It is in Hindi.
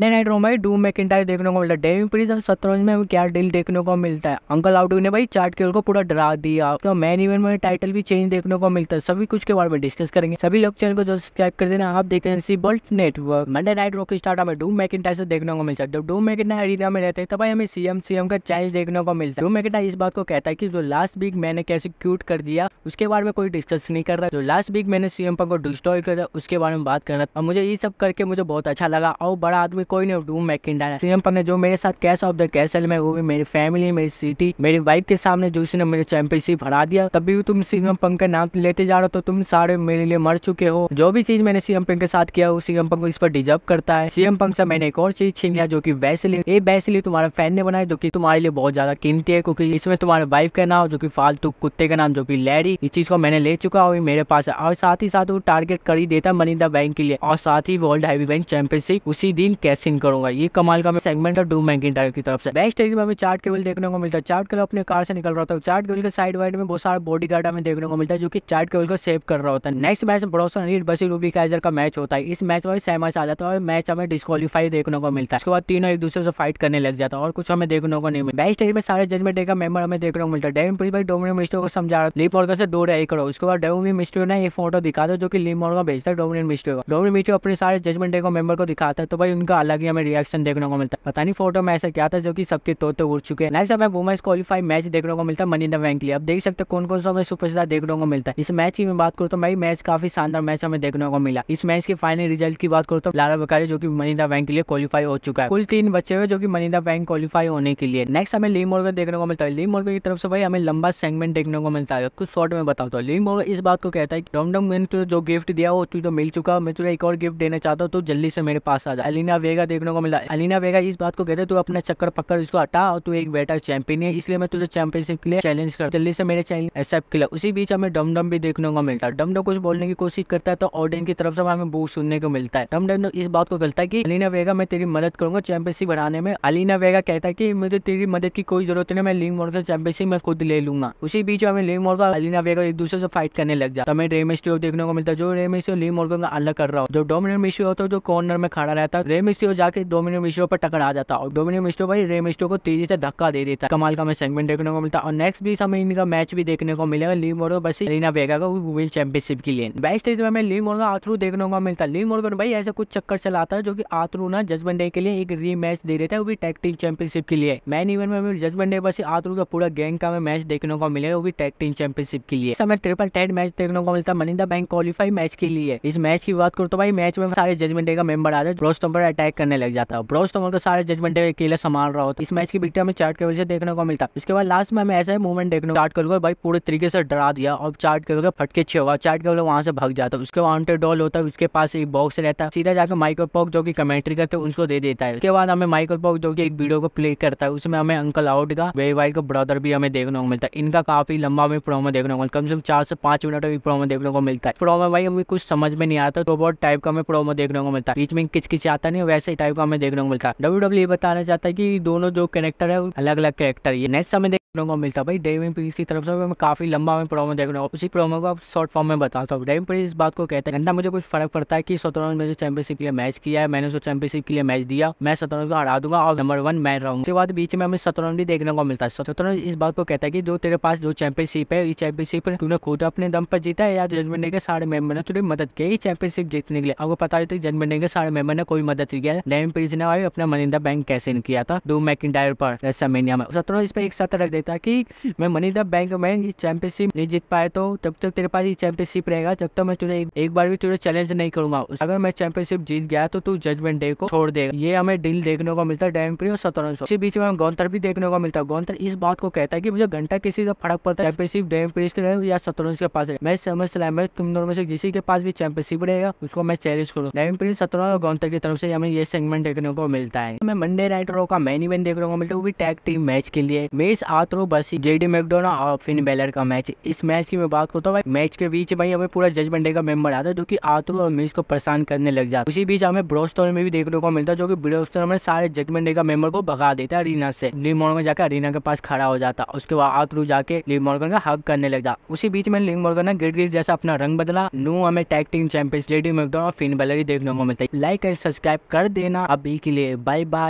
नए नाइट रोमाई डू मैकिटायर देखने को मिलता है डेविंग प्रीज और शतरंज में क्या डील देखने को मिलता है अंकल आउटू ने भाई चार्ट खेल को पूरा डरा दिया तो मेन इवेंट में टाइटल भी चेंज देखने को मिलता है सभी कुछ के बारे में डिस्कस करेंगे सभी लोग चैनल को जो सब्सक्राइब कर देना आप देखें सी बल्ट network Monday night raw start हमें डू मैकिटायर से देखने को मिलता है जब डू मैकिटायर एरिया में रहते हैं तो भाई हमें सीएम सीएम का चैलेंज देखने को मिलता है डू मैकिटायर इस बात को कहता है की जो लास्ट वीक मैंने कैसे क्यूट कर दिया उसके बारे में कोई डिस्कस नहीं कर रहा जो लास्ट वीक मैंने सीएम पर को डिस्ट्रॉय कर दिया उसके बारे में बात करना और मुझे ये सब करके मुझे बहुत अच्छा लगा और बड़ा आदमी कोई नहीं डूम मैकिन सीएम पंत ने जो मेरे साथ कैश ऑफ द कैसल में वो भी मेरी फैमिली मेरी सिटी मेरी वाइफ के सामने जो उसने मेरे चैंपियनशिप हरा दिया तभी भी तुम सीएम पंत का नाम लेते जा रहे हो तो तुम सारे मेरे लिए मर चुके हो जो भी चीज मैंने सीएम पंत के साथ किया वो सीएम पंत इस पर डिजर्व करता है सीएम पंत से मैंने एक और चीज छीन लिया जो की वैसली ये वैसली तुम्हारे फैन ने बनाया जो की तुम्हारे लिए बहुत ज्यादा कीमती है क्योंकि इसमें तुम्हारे वाइफ का नाम जो की फालतू कुत्ते का नाम जो की लैरी इस चीज को मैंने ले चुका हूँ मेरे पास है और साथ ही साथ वो टारगेट कर ही देता मनिंदा बैंक के लिए और साथ ही वर्ल्ड हैवी चैंपियनशिप उसी दिन कैसे सीन करूंगा ये कमाल का सेगमेंट है डूम मैकिन की तरफ से बेस्ट एरिया में हमें चार्ट केवल देखने को मिलता है चार्ट केवल अपने कार से निकल रहा था चार्ट केवल के साइड वाइड में बहुत सारा बॉडी गार्ड हमें देखने को मिलता है जो की चार्ट केवल को सेव कर रहा होता है नेक्स्ट मैच बड़ोसा रीड बसी रूबी काइजर का मैच होता है इस मैच में सहमस आ जाता है और मैच हमें डिस्कालीफाई देखने को मिलता है उसके बाद तीनों एक दूसरे से फाइट करने लग जाता है और कुछ हमें देखने को नहीं मिलता बेस्ट एरिया में सारे जजमेंट डे का मेबर हमें देखने को मिलता है डेविन पुरी मिस्टर को समझा रहा लीप मॉर्गन से दो रहे करो उसके बाद डोमिनिक मिस्टर ने एक फोटो दिखा दो जो की लीप मॉर्गन भेजता है डोमिनिक मिस्टर को डोमिनिक मिस्टर अपने सारे जजमेंट डे को मेंबर को दिखाता है तो भाई उनका अलग ही हमें रिएक्शन देखने को मिलता है पता नहीं फोटो में ऐसा क्या था जो कि सबके तोते उड़ चुके हैं नेक्स्ट हमें वुमेंस क्वालिफाई मैच देखने को मिलता है मनी द बैंक लिए अब देख सकते कौन कौन सा हमें सुपरस्टार देखने को मिलता है इस मैच की मैं बात करूँ तो मैं मैच काफी शानदार मैच हमें देखने को मिला इस मैच के फाइनल रिजल्ट की बात करूँ तो लाला बकारी जो की मनी द बैंक के लिए क्वालिफाई हो चुका है कुल तीन बच्चे हुए जो की मनी द बैंक क्वालिफाई होने के लिए नेक्स्ट हमें ली मोर्गन देखने को मिलता है ली मोर्गन की तरफ से भाई हमें लंबा सेगमेंट देखने को मिलता है कुछ शॉर्ट में बताऊँ तो ली मोर्गन इस बात को कहता है डोम डोम मैंने जो गिफ्ट दिया वो तुझे तो मिल चुका मैं तुझे एक और गिफ्ट देना चाहता हूँ तो जल्दी से मेरे पास आ जाए अलीना वे वेगा देखने को मिला अलीना वेगा इस बात को कहते तू अपना चक्कर पकड़ इसको हटा और तू एक बेटर चैंपियन है इसलिए मैं तुझे चैंपियनशिप के लिए चैलेंज कर जल्दी से मेरे चैनल एक्सेप्ट किया उसी बीच हमें डमडम भी देखने को मिलता है डमडम कुछ बोलने की कोशिश करता है तो ऑडियन की तरफ से हमें बू सुनने को मिलता है डमडम इस बात को कहता है की अलीना वेगा मैं तेरी मदद करूंगा चैंपियनशिप बढ़ाने में अलीना वेगा कहता है की मुझे तेरी मदद की कोई जरूरत नहीं मैं लिंग मोड़ का चैंपियनशिप मैं खुद ले लूंगा उसी बीच हमें लिंग मोड़ का अलीना वेगा एक दूसरे से फाइट करने लग जाता हमें रेमेस्टियो देखने को मिलता है जो रेमेस्टियो लिंग मोड़ का अलग कर रहा हूँ जो डोमिनेट मिश्री होता है जो कॉर्नर में खड़ा रहता है रेमेस्टियो से वो जाके डोमिनिक मिस्टो पर टकरा आ जाता और डोमिनिक मिस्टो भाई रे मिस्टो को तेजी से धक्का दे देता कमाल का हमें सेगमेंट देखने को मिलता और नेक्स्ट भी हमें इनका मैच भी देखने को मिलेगा लीव मोर बस रीना वेगा का वर्ल्ड चैंपियनशिप के लिए बैच तेज हमें ली मोर्गो आथरू देखने को मिलता है ली मोर्गन भाई ऐसा कुछ चक्कर चलाता है जो की आथरू ना जजमेंट डे के लिए एक री मैच दे देता है वो भी टैग टीम चैंपियनशिप के लिए मैन इवेंट में जजमेंट डे बस आथरू का पूरा गैंग का हमें मैच देखने को मिलेगा वो भी टैग टीम चैंपियनशिप के लिए हमें ट्रिपल टेड मैच देखने को मिलता है मनिंदा बैंक क्वालिफाई मैच के लिए इस मैच की बात करो तो भाई मैच में सारे जजमेंट डे का मेंबर आ जाए रोस्टम्बर अटैक अटैक करने लग जाता है ब्रोस तोमर को सारे जजमेंट अकेले संभाल रहा होता है इस मैच की विक्ट्री हमें चार्ट के वजह से देखने को मिलता है इसके बाद लास्ट में हमें ऐसा ही मूवमेंट देखने चार्ट कर भाई पूरे तरीके से डरा दिया और चार्ट कर फटके छे छेगा चार्ट कर वहां से भग जाता है उसके बाद डॉल होता है उसके पास एक बॉक्स रहता है सीधा जाकर माइकल पॉक जो की कमेंट्री करते हैं उसको दे देता है उसके बाद हमें माइकल पॉक जो की एक वीडियो को प्ले करता है उसमें हमें अंकल आउट का वे वाई का ब्रदर भी हमें देखने को मिलता है इनका काफी लंबा हमें प्रोमो देखने को मिलता कम से कम चार से पांच मिनट का प्रोमो देखने को मिलता है प्रोमो भाई हमें कुछ समझ में नहीं आता रोबोट टाइप का हमें प्रोमो देखने को मिलता है बीच में किचकिच आता नहीं वैसे ऐसे टाइप का हमें देखने को मिलता है डब्ल्यू डब्ल्यू बताना चाहता है कि दोनों जो कैरेक्टर है अलग अलग कैरेक्टर ये नेक्स्ट हमें देखने को मिलता है भाई डेविन प्रिंस की तरफ से काफी लंबा हमें प्रोमो देखने को उसी प्रोमो को आप शॉर्ट फॉर्म में बताता हूँ डेविन प्रिंस इस बात को कहते हैं घंटा मुझे कुछ फर्क पड़ता है कि सतरंज मैंने चैंपियनशिप के लिए मैच किया है मैंने उसको चैंपियनशिप के लिए मैच दिया मैं सतरंज को हरा दूंगा और नंबर वन मैं रहूंगा उसके बाद बीच में हमें सतरंज भी देखने को मिलता है सतरंज इस बात को कहता है की जो तेरे पास जो चैंपियनशिप है इस चैंपियनशिप तूने खुद अपने दम पर जीता है या जजमेंट के सारे मेंबर ने तुम्हें मदद की चैंपियनशिप जीतने के लिए आपको पता है तो जजमेंट के सारे मेंबर ने कोई मदद की गया डैन पेज ने भाई अपना मनिंदा बैंक कैसे इन किया था डू मैक पर समेनिया में सत्रह इस पर एक साथ रख देता कि मैं मनिंदा बैंक में इस चैंपियनशिप नहीं जीत पाए तो तब तक तेरे पास ये चैंपियनशिप रहेगा जब तक मैं तुझे एक बार भी तुझे चैलेंज नहीं करूंगा अगर मैं चैंपियनशिप जीत गया तो तू जजमेंट डे को छोड़ देगा ये हमें डील देखने को मिलता है डैन पेज और सत्रह इसी बीच में गौंतर भी देखने को मिलता है गौंतर इस बात को कहता है कि मुझे घंटा किसी का फर्क पड़ता है चैंपियनशिप डैन प्रीज के या सत्रह के पास मैं समझ सलाह मैं तुम दोनों में से किसी के पास भी चैंपियनशिप रहेगा उसको मैं चैलेंज करूँ डैन पेज सत्रह और गौंतर की तरफ से हमें ये ये सेगमेंट देखने को मिलता है हमें मंडे नाइट रो का मेन इवेंट देखने को मिलता है वो भी टैग टीम मैच के लिए मेस आतरो बसी जेडी मैकडोना और फिन बेलर का मैच इस मैच की मैं बात करता हूँ मैच के बीच भाई हमें पूरा जजमेंट डे का मेंबर आता है जो की आतरो और मेस को परेशान करने लग जाता है उसी बीच हमें ब्रोस्टोर में भी देखने को मिलता है जो की ब्रोस्टोर में सारे जजमेंट डे का मेंबर को भगा देता है अरीना से ली मॉर्गन जाकर अरीना के पास खड़ा हो जाता उसके बाद आथरू जाके ली मोर्गन का हक करने लग जाता उसी बीच में लिंग मोर्गन ने गिर गिर जैसा अपना रंग बदला नू हमें tag team champion JD McDonagh और फिन बेलर ही देखने को मिलता है लाइक एंड सब्सक्राइब कर देना अभी के लिए बाय बाय